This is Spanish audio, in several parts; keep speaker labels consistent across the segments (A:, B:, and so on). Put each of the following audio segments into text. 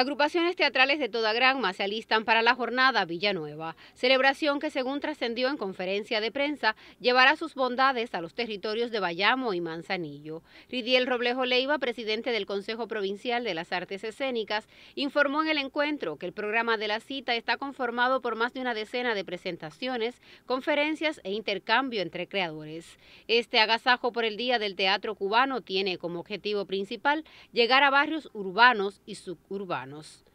A: Agrupaciones teatrales de toda Granma se alistan para la jornada Villanueva, celebración que según trascendió en conferencia de prensa, llevará sus bondades a los territorios de Bayamo y Manzanillo. Ridiel Roblejo Leiva, presidente del Consejo Provincial de las Artes Escénicas, informó en el encuentro que el programa de la cita está conformado por más de una decena de presentaciones, conferencias e intercambio entre creadores. Este agasajo por el Día del Teatro Cubano tiene como objetivo principal llegar a barrios urbanos y suburbanos.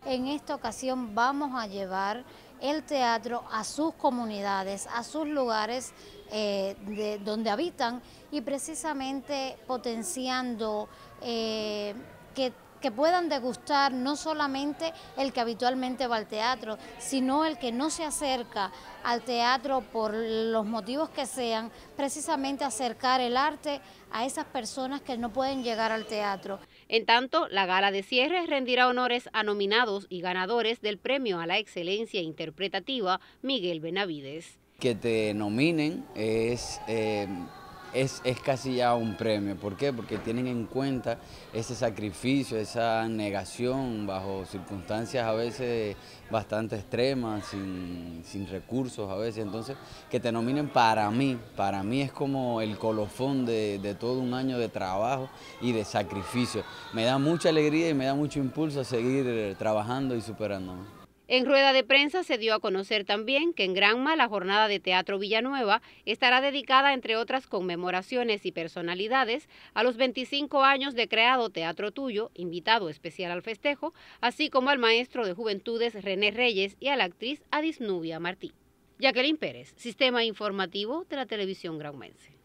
B: En esta ocasión vamos a llevar el teatro a sus comunidades, a sus lugares eh, de, donde habitan y precisamente potenciando eh, que que puedan degustar no solamente el que habitualmente va al teatro, sino el que no se acerca al teatro por los motivos que sean, precisamente acercar el arte a esas personas que no pueden llegar al teatro. En tanto, la gala de cierre rendirá
A: honores a nominados y ganadores del Premio a la Excelencia Interpretativa Miguel Benavides.
C: Que te nominen es... Eh, es, casi ya un premio. ¿Por qué? Porque tienen en cuenta ese sacrificio, esa negación bajo circunstancias a veces bastante extremas, sin, recursos a veces. Entonces, que te nominen para mí, para mí es como el colofón de, de todo un año de trabajo y de sacrificio. Me da mucha alegría y me da mucho impulso a seguir trabajando y superándome.
A: En rueda de prensa se dio a conocer también que en Granma la jornada de Teatro Villanueva estará dedicada, entre otras conmemoraciones y personalidades, a los 25 años de creado Teatro Tuyo, invitado especial al festejo, así como al maestro de juventudes René Reyes y a la actriz Adisnubia Martí. Jacqueline Pérez, Sistema Informativo de la Televisión Granmense.